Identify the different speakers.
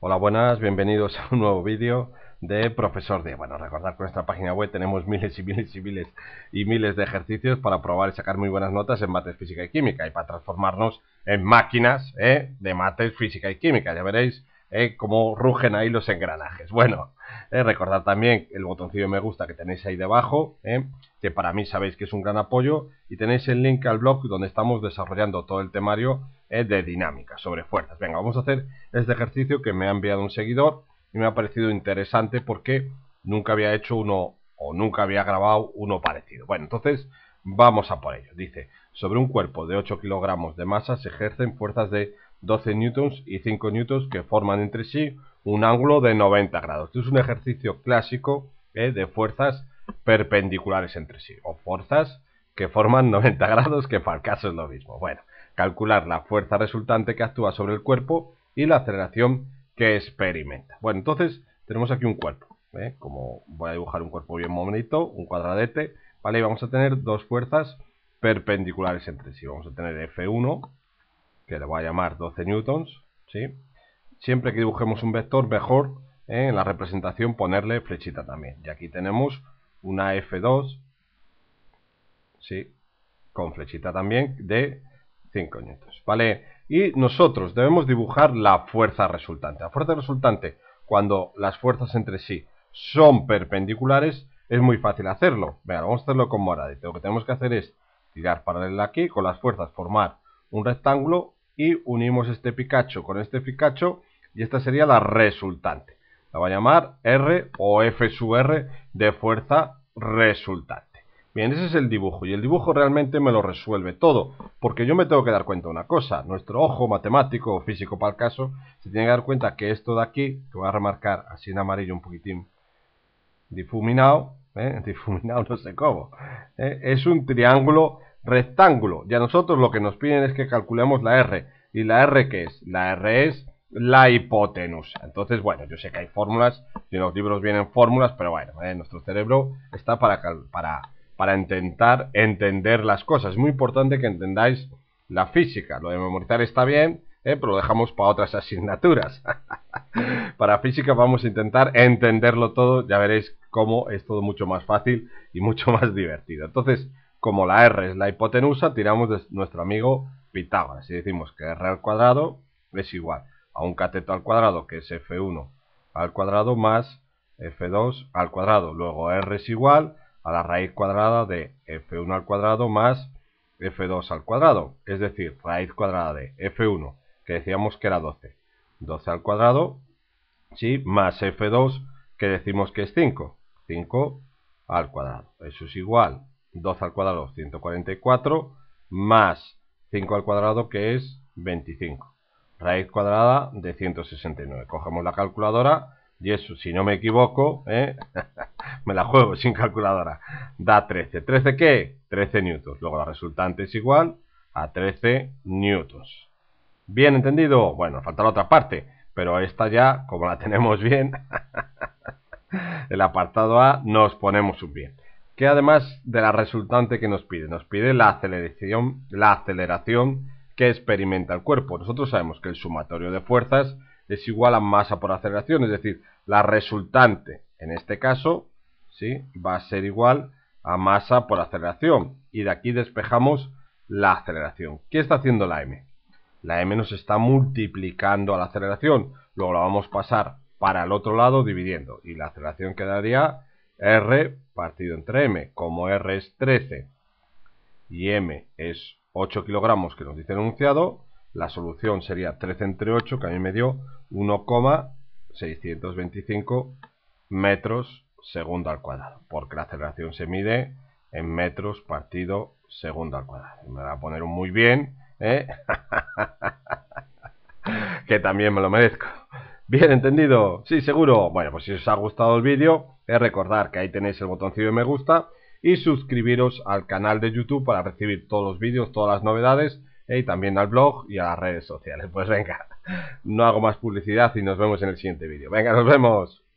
Speaker 1: Hola, buenas, bienvenidos a un nuevo vídeo de Profesor D. Bueno, recordad que en nuestra página web tenemos miles y miles y miles y miles de ejercicios para probar y sacar muy buenas notas en mates física y química y para transformarnos en máquinas ¿eh? de mates física y química. Ya veréis ¿eh? cómo rugen ahí los engranajes. Bueno, eh, recordad también el botoncillo de me gusta que tenéis ahí debajo, ¿eh? que para mí sabéis que es un gran apoyo, y tenéis el link al blog donde estamos desarrollando todo el temario de dinámica sobre fuerzas. Venga, vamos a hacer este ejercicio que me ha enviado un seguidor y me ha parecido interesante porque nunca había hecho uno o nunca había grabado uno parecido. Bueno, entonces vamos a por ello. Dice, sobre un cuerpo de 8 kilogramos de masa se ejercen fuerzas de 12 newtons y 5 newtons que forman entre sí un ángulo de 90 grados. Este es un ejercicio clásico ¿eh? de fuerzas perpendiculares entre sí, o fuerzas que forman 90 grados, que para el caso es lo mismo. Bueno, calcular la fuerza resultante que actúa sobre el cuerpo y la aceleración que experimenta. Bueno, entonces tenemos aquí un cuerpo, ¿eh? como voy a dibujar un cuerpo bien momentito, un cuadradete, ¿vale? Y vamos a tener dos fuerzas perpendiculares entre sí. Vamos a tener F1 que le voy a llamar 12 newtons, ¿sí? Siempre que dibujemos un vector, mejor ¿eh? en la representación ponerle flechita también. Y aquí tenemos una F2, ¿sí? Con flechita también de 5 newtons, ¿vale? Y nosotros debemos dibujar la fuerza resultante. La fuerza resultante, cuando las fuerzas entre sí son perpendiculares, es muy fácil hacerlo. Venga, vamos a hacerlo con moradito. Lo que tenemos que hacer es tirar paralelo aquí, con las fuerzas formar un rectángulo y unimos este picacho con este picacho y esta sería la resultante. La va a llamar R o F sub R de fuerza resultante. Bien, ese es el dibujo y el dibujo realmente me lo resuelve todo, porque yo me tengo que dar cuenta de una cosa, nuestro ojo matemático o físico para el caso se tiene que dar cuenta que esto de aquí, que voy a remarcar así en amarillo un poquitín difuminado, ¿eh? difuminado no sé cómo, ¿eh? es un triángulo rectángulo. Y a nosotros lo que nos piden es que calculemos la R. ¿Y la R qué es? La R es la hipotenusa. Entonces, bueno, yo sé que hay fórmulas, y en los libros vienen fórmulas, pero bueno, ¿eh? nuestro cerebro está para, para, para intentar entender las cosas. Es muy importante que entendáis la física. Lo de memorizar está bien, pero lo dejamos para otras asignaturas. para física vamos a intentar entenderlo todo, ya veréis como es todo mucho más fácil y mucho más divertido. Entonces, como la R es la hipotenusa, tiramos de nuestro amigo Pitágoras y decimos que R al cuadrado es igual a un cateto al cuadrado, que es F1 al cuadrado más F2 al cuadrado. Luego R es igual a la raíz cuadrada de F1 al cuadrado más F2 al cuadrado. Es decir, raíz cuadrada de F1, que decíamos que era 12. 12 al cuadrado, sí, más F2, que decimos que es 5. 5 al cuadrado. Eso es igual 2 al cuadrado, 144, más 5 al cuadrado, que es 25. Raíz cuadrada de 169. Cogemos la calculadora y eso, si no me equivoco, ¿eh? me la juego sin calculadora. Da 13. ¿13 qué? 13 newtons. Luego la resultante es igual a 13 newtons. ¿Bien entendido? Bueno, falta la otra parte, pero esta ya, como la tenemos bien... el apartado A nos ponemos un bien. Que además de la resultante que nos pide, nos pide la aceleración, la aceleración que experimenta el cuerpo. Nosotros sabemos que el sumatorio de fuerzas es igual a masa por aceleración, es decir, la resultante, en este caso, ¿sí? va a ser igual a masa por aceleración. Y de aquí despejamos la aceleración. ¿Qué está haciendo la m? La m nos está multiplicando a la aceleración. Luego la vamos a pasar para el otro lado dividiendo. Y la aceleración quedaría R partido entre M. Como R es 13 y M es 8 kilogramos que nos dice el enunciado, la solución sería 13 entre 8, que a mí me dio 1,625 metros segundo al cuadrado, porque la aceleración se mide en metros partido segundo al cuadrado. Me va a poner un muy bien, ¿eh? que también me lo merezco. Bien entendido, sí, seguro. Bueno, pues si os ha gustado el vídeo, es recordar que ahí tenéis el botoncito de me gusta y suscribiros al canal de YouTube para recibir todos los vídeos, todas las novedades eh, y también al blog y a las redes sociales. Pues venga, no hago más publicidad y nos vemos en el siguiente vídeo. Venga, nos vemos.